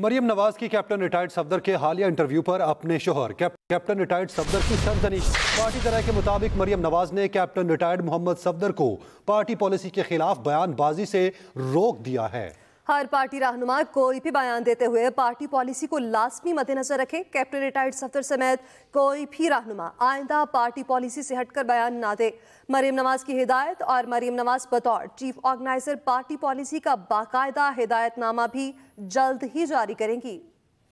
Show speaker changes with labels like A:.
A: मरियम नवाज की captain retired Safdar के हालिया इंटरव्यू पर अपने शोहर कैप्टन रिटायर्ड सफदर की सरजनी पार्टी तरह के मुताबिक मरियम नवाज ने कैप्टन रिटायर्ड मोहम्मद सफदर को पार्टी पॉलिसी के खिलाफ बयानबाजी से रोक दिया है
B: हर पार्टी रहनुमा कोई भी बयान देते हुए पार्टी पॉलिसी को लाजमी मद्देनजर रखें कैप्टन रिटायर्ड सफर समेत कोई भी रहनुमा आइंदा पार्टी पॉलिसी से हटकर बयान ना दे मरीम नवाज की हिदायत और मरीम नवाज बतौर चीफ ऑर्गेनाइजर पार्टी पॉलिसी का बाकायदा हिदायतनामा भी जल्द ही जारी करेंगी